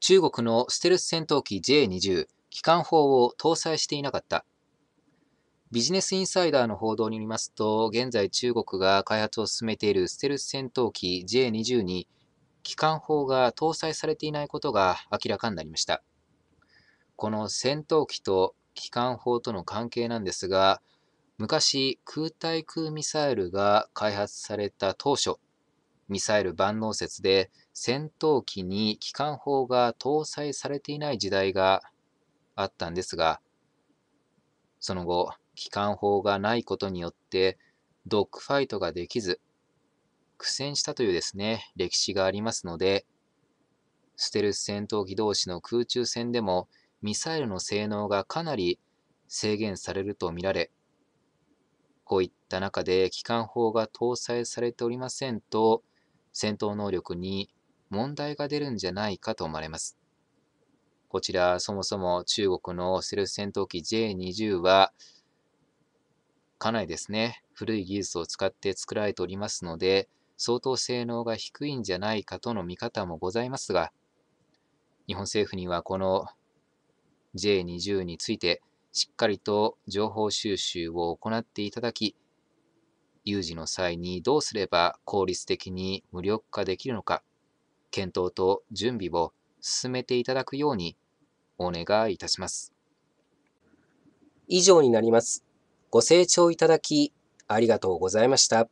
中国のステルス戦闘機 J20 機関砲を搭載していなかった。ビジネスインサイダーの報道によりますと、現在中国が開発を進めているステルス戦闘機 J20 に機関砲が搭載されていないことが明らかになりました。この戦闘機と機関砲との関係なんですが、昔空対空ミサイルが開発された当初、ミサイル万能説で戦闘機に機関砲が搭載されていない時代があったんですが、その後、機関砲がないことによって、ドッグファイトができず、苦戦したというですね、歴史がありますので、ステルス戦闘機同士の空中戦でも、ミサイルの性能がかなり制限されるとみられ、こういった中で機関砲が搭載されておりませんと、戦闘能力に問題が出るんじゃないかと思われます。こちら、そもそも中国のセルス戦闘機 J20 は、かなりですね、古い技術を使って作られておりますので、相当性能が低いんじゃないかとの見方もございますが、日本政府にはこの J20 について、しっかりと情報収集を行っていただき、有事の際にどうすれば効率的に無力化できるのか、検討と準備を進めていただくようにお願いいたします。以上になります。ご清聴いただきありがとうございました。